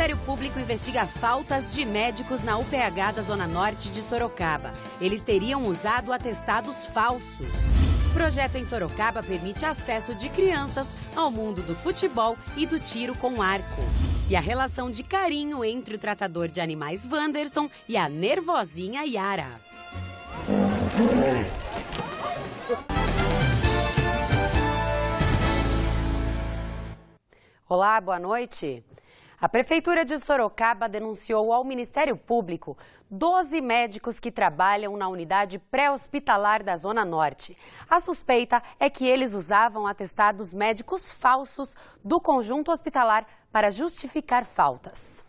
Ministério Público investiga faltas de médicos na UPH da Zona Norte de Sorocaba. Eles teriam usado atestados falsos. Projeto em Sorocaba permite acesso de crianças ao mundo do futebol e do tiro com arco. E a relação de carinho entre o tratador de animais Wanderson e a nervosinha Yara. Olá, boa noite. A Prefeitura de Sorocaba denunciou ao Ministério Público 12 médicos que trabalham na unidade pré-hospitalar da Zona Norte. A suspeita é que eles usavam atestados médicos falsos do conjunto hospitalar para justificar faltas.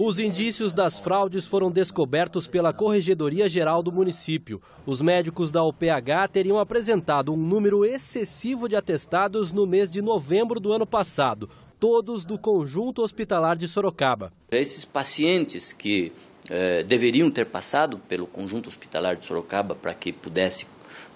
Os indícios das fraudes foram descobertos pela Corregedoria Geral do município. Os médicos da UPH teriam apresentado um número excessivo de atestados no mês de novembro do ano passado, todos do conjunto hospitalar de Sorocaba. Esses pacientes que eh, deveriam ter passado pelo conjunto hospitalar de Sorocaba para que pudesse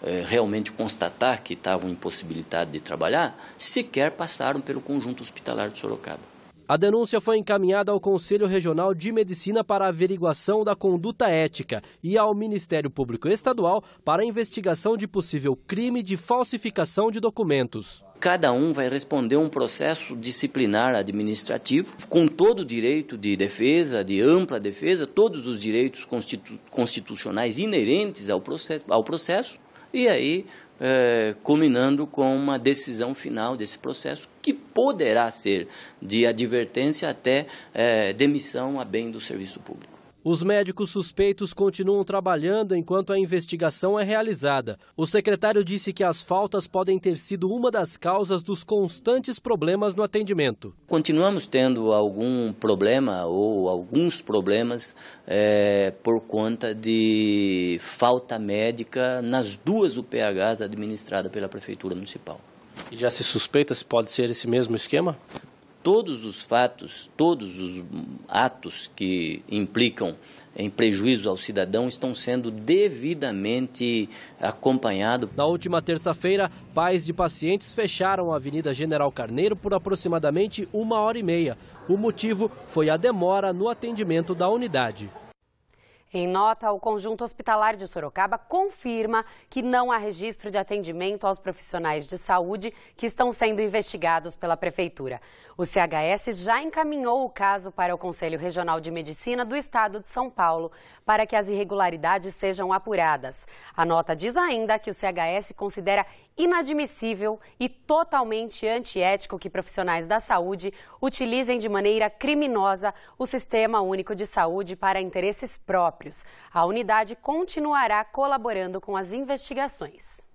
eh, realmente constatar que estavam impossibilitados de trabalhar, sequer passaram pelo conjunto hospitalar de Sorocaba. A denúncia foi encaminhada ao Conselho Regional de Medicina para averiguação da conduta ética e ao Ministério Público Estadual para investigação de possível crime de falsificação de documentos. Cada um vai responder um processo disciplinar administrativo, com todo o direito de defesa, de ampla defesa, todos os direitos constitu constitucionais inerentes ao processo, ao processo e aí é, culminando com uma decisão final desse processo que poderá ser de advertência até é, demissão a bem do serviço público. Os médicos suspeitos continuam trabalhando enquanto a investigação é realizada. O secretário disse que as faltas podem ter sido uma das causas dos constantes problemas no atendimento. Continuamos tendo algum problema ou alguns problemas é, por conta de falta médica nas duas UPHs administradas pela Prefeitura Municipal. E já se suspeita se pode ser esse mesmo esquema? todos os fatos, todos os atos que implicam em prejuízo ao cidadão estão sendo devidamente acompanhados. Na última terça-feira, pais de pacientes fecharam a Avenida General Carneiro por aproximadamente uma hora e meia. O motivo foi a demora no atendimento da unidade. Em nota, o Conjunto Hospitalar de Sorocaba confirma que não há registro de atendimento aos profissionais de saúde que estão sendo investigados pela Prefeitura. O CHS já encaminhou o caso para o Conselho Regional de Medicina do Estado de São Paulo para que as irregularidades sejam apuradas. A nota diz ainda que o CHS considera inadmissível e totalmente antiético que profissionais da saúde utilizem de maneira criminosa o Sistema Único de Saúde para interesses próprios. A unidade continuará colaborando com as investigações.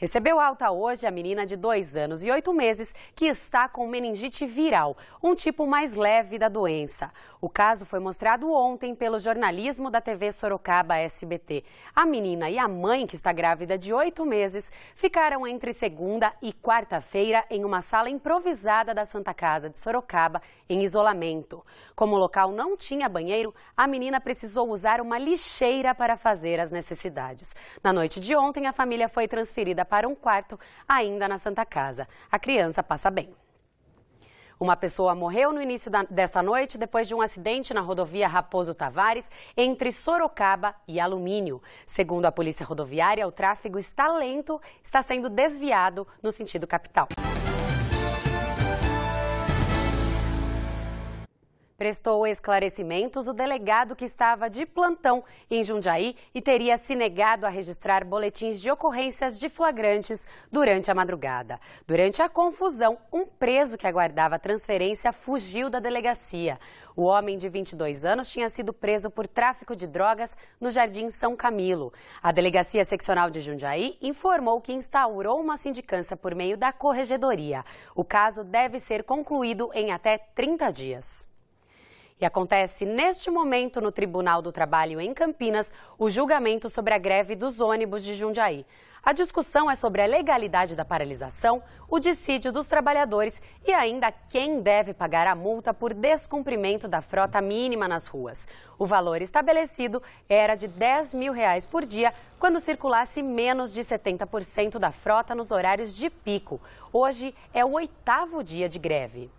Recebeu alta hoje a menina de 2 anos e 8 meses que está com meningite viral, um tipo mais leve da doença. O caso foi mostrado ontem pelo jornalismo da TV Sorocaba SBT. A menina e a mãe, que está grávida de 8 meses, ficaram entre segunda e quarta-feira em uma sala improvisada da Santa Casa de Sorocaba, em isolamento. Como o local não tinha banheiro, a menina precisou usar uma lixeira para fazer as necessidades. Na noite de ontem, a família foi transferida para um quarto ainda na Santa Casa. A criança passa bem. Uma pessoa morreu no início da, desta noite depois de um acidente na rodovia Raposo Tavares entre Sorocaba e Alumínio. Segundo a Polícia Rodoviária, o tráfego está lento, está sendo desviado no sentido capital. Prestou esclarecimentos o delegado que estava de plantão em Jundiaí e teria se negado a registrar boletins de ocorrências de flagrantes durante a madrugada. Durante a confusão, um preso que aguardava transferência fugiu da delegacia. O homem de 22 anos tinha sido preso por tráfico de drogas no Jardim São Camilo. A Delegacia Seccional de Jundiaí informou que instaurou uma sindicância por meio da corregedoria. O caso deve ser concluído em até 30 dias. E acontece neste momento no Tribunal do Trabalho em Campinas o julgamento sobre a greve dos ônibus de Jundiaí. A discussão é sobre a legalidade da paralisação, o dissídio dos trabalhadores e ainda quem deve pagar a multa por descumprimento da frota mínima nas ruas. O valor estabelecido era de 10 mil reais por dia quando circulasse menos de 70% da frota nos horários de pico. Hoje é o oitavo dia de greve.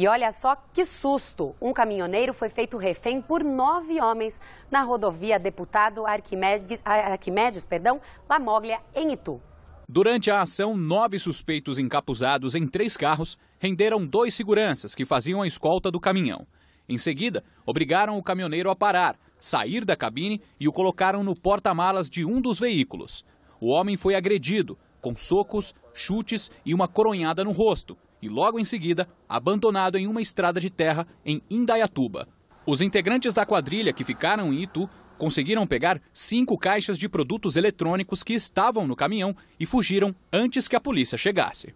E olha só que susto! Um caminhoneiro foi feito refém por nove homens na rodovia Deputado Arquimedes, Arquimedes perdão, Lamoglia, em Itu. Durante a ação, nove suspeitos encapuzados em três carros renderam dois seguranças que faziam a escolta do caminhão. Em seguida, obrigaram o caminhoneiro a parar, sair da cabine e o colocaram no porta-malas de um dos veículos. O homem foi agredido, com socos, chutes e uma coronhada no rosto, e, logo em seguida, abandonado em uma estrada de terra em Indaiatuba. Os integrantes da quadrilha que ficaram em Itu conseguiram pegar cinco caixas de produtos eletrônicos que estavam no caminhão e fugiram antes que a polícia chegasse.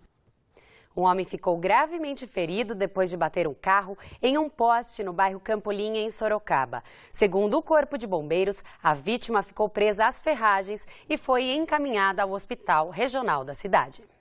Um homem ficou gravemente ferido depois de bater um carro em um poste no bairro Campolinha, em Sorocaba. Segundo o Corpo de Bombeiros, a vítima ficou presa às ferragens e foi encaminhada ao Hospital Regional da cidade.